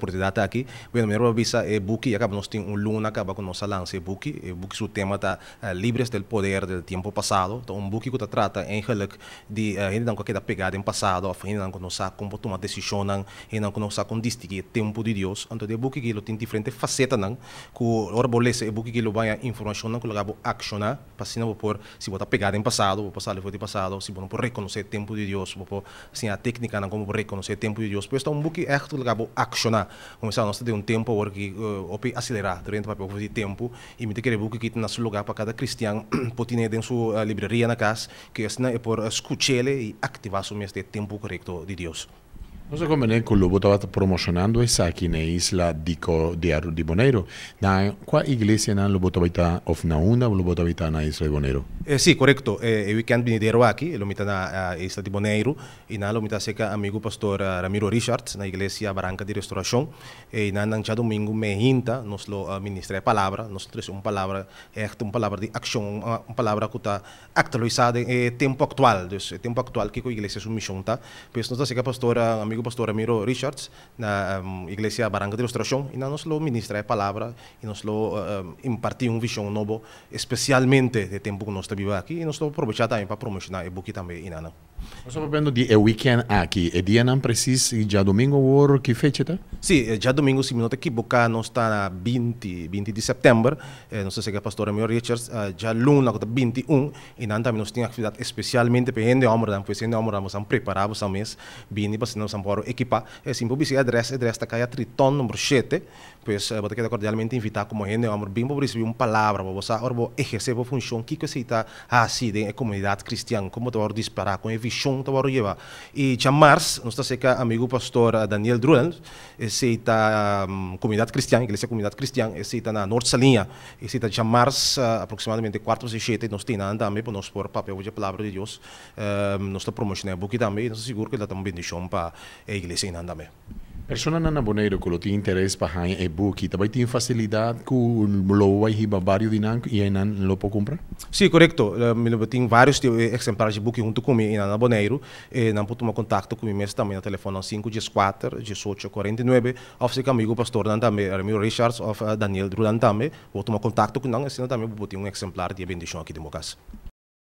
oportunidade está aqui. Bem, primeiro avisa é eh, Buki, acaba nós tem um luna acaba com nossa lança é Buki, é Buki seu tema está uh, eh, livres do poder do tempo passado, então um Buki que trata em relec de ainda não com aquela pegada em passado, ainda não com nossa como tomar decisão, ainda não com nossa com distinguir tempo de Deus, então de Buki que tem diferentes facetas não, que orbolece é Buki que ele vai informação não que acaba accionar, para se não por se botar pegada em passado, vou passar foi de passado, se não por reconhecer tempo de Deus, vou assim a técnica não como reconhecer tempo de Deus, pois então um Buki é que acaba accionar começar nossa ter um tempo agora que uh, acelerar durante para de tempo e me querer book que tá na nosso lugar para cada cristão pode ter dentro sua eh, livraria na casa que assim é por escutar e ativar o de tempo correto de Deus você so que o club estava promocionando essa aqui na isla de, de, de Boneiro. Na, qual igreja não lo botava of na o lo botava na isla de Boneiro? Eh, sim, sí, correto. Eh, o weekend vindeiro aqui, lo mita na isla de Boneiro e na lo mita seca amigo pastor eh, Ramiro Richards na igreja Barranca de Restauração. E na nancha domingo me hinta nos lo eh, ministra a palavra, nos tres uma palavra, é eh, uma palavra de ação, uma, palavra que está actualizada em tempo atual. Então, tempo atual que a igreja uma missão. Pois nós seca pastor amigo amigo pastor Ramiro Richards, na um, Igreja Baranga de Ilustração, e nós lo ministra a palavra, e nós lo um, eh, eh, impartiu uma visão nova, especialmente de tempo que nós estamos aqui, e nós lo aproveitamos também para promocionar e book também, Inana. Sto parlando di é o Weekend ah, aqui, e é dia não Precis già domingo war che fecete? é já domingo se minuta che buca non sta a 20, 20 de setembro, eh, non se é a pastora mio Richards, ah, já già l'una 21, 21, in também non stiamo affidati especialmente para gente omra, per gente omra, ma siamo preparati, siamo messi, quindi possiamo un po' equipare, eh, e si é adressa, adressa che a Triton numero 7, pues eh, potete cordialmente invitar como gente omra, ben per ricevere una parola, per poter esercitare una funzione que você está a cristã, como comunità cristiana, come poter disparare con i Pichon Tawaroyeva. E chamar-se, nós está cá amigo pastor eh, Daniel Druland, esse eh, está um, mm, comunidade cristã, igreja comunidade cristã, esse eh, está na Norte Salinha, esse está chamar-se aproximadamente 4 e 7, nós temos ainda também para nós por papel de palavra de Deus, um, mm, nós está promocionando a boca também, nós seguro que dá também bendição para a igreja ainda também. Persona na Boneiro que tem interesse para em e-book, também tem facilidade com o Loa e Babário de Nanco e aí não pode comprar? Sim, correto. Eu tenho vários exemplares de book junto comigo na Boneiro. Não ma tomar contato comigo mesmo também no telefone 514 1849. Ou se amigo pastor também, Ramiro Richards ou Daniel Drulan também. Vou tomar contato com ele, senão também vou botar um exemplar de bendição aqui de meu